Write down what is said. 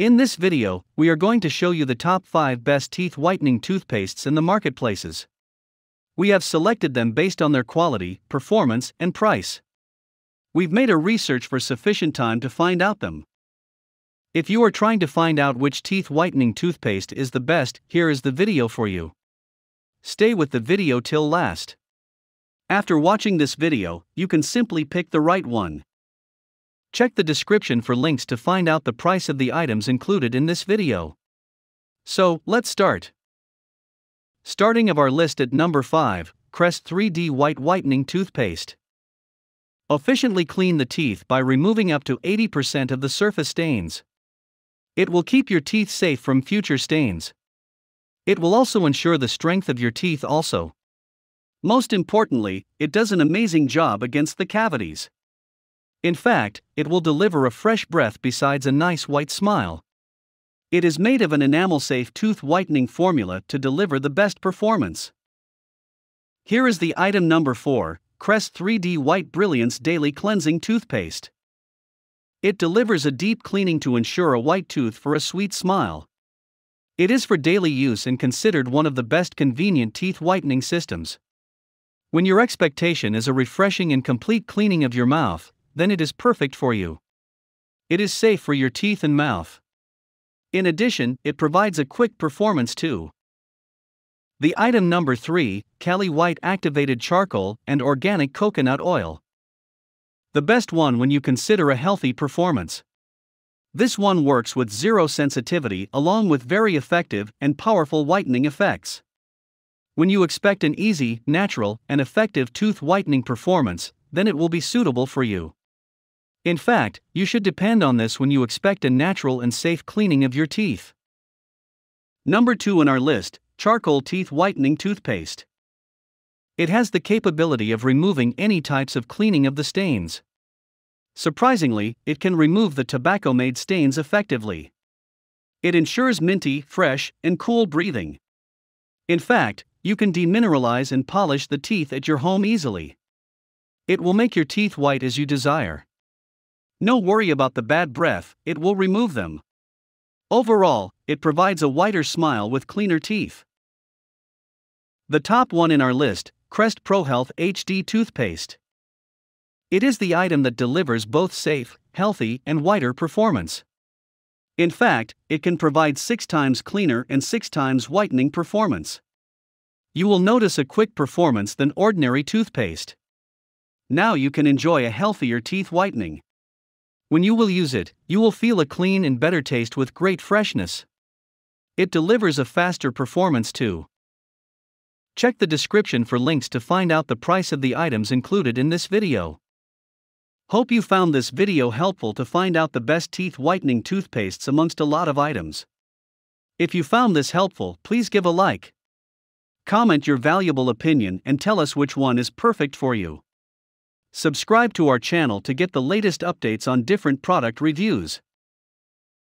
In this video, we are going to show you the top 5 best teeth whitening toothpastes in the marketplaces. We have selected them based on their quality, performance, and price. We've made a research for sufficient time to find out them. If you are trying to find out which teeth whitening toothpaste is the best, here is the video for you. Stay with the video till last. After watching this video, you can simply pick the right one. Check the description for links to find out the price of the items included in this video. So, let's start. Starting of our list at number 5, Crest 3D White Whitening Toothpaste. Efficiently clean the teeth by removing up to 80% of the surface stains. It will keep your teeth safe from future stains. It will also ensure the strength of your teeth also. Most importantly, it does an amazing job against the cavities. In fact, it will deliver a fresh breath besides a nice white smile. It is made of an enamel safe tooth whitening formula to deliver the best performance. Here is the item number 4 Crest 3D White Brilliance Daily Cleansing Toothpaste. It delivers a deep cleaning to ensure a white tooth for a sweet smile. It is for daily use and considered one of the best convenient teeth whitening systems. When your expectation is a refreshing and complete cleaning of your mouth, then it is perfect for you. It is safe for your teeth and mouth. In addition, it provides a quick performance too. The item number 3, Cali White Activated Charcoal and Organic Coconut Oil. The best one when you consider a healthy performance. This one works with zero sensitivity along with very effective and powerful whitening effects. When you expect an easy, natural, and effective tooth whitening performance, then it will be suitable for you. In fact, you should depend on this when you expect a natural and safe cleaning of your teeth. Number 2 on our list Charcoal Teeth Whitening Toothpaste. It has the capability of removing any types of cleaning of the stains. Surprisingly, it can remove the tobacco made stains effectively. It ensures minty, fresh, and cool breathing. In fact, you can demineralize and polish the teeth at your home easily. It will make your teeth white as you desire. No worry about the bad breath, it will remove them. Overall, it provides a wider smile with cleaner teeth. The top one in our list, Crest ProHealth HD Toothpaste. It is the item that delivers both safe, healthy, and wider performance. In fact, it can provide 6 times cleaner and 6 times whitening performance. You will notice a quick performance than ordinary toothpaste. Now you can enjoy a healthier teeth whitening. When you will use it, you will feel a clean and better taste with great freshness. It delivers a faster performance too. Check the description for links to find out the price of the items included in this video. Hope you found this video helpful to find out the best teeth whitening toothpastes amongst a lot of items. If you found this helpful, please give a like. Comment your valuable opinion and tell us which one is perfect for you. Subscribe to our channel to get the latest updates on different product reviews.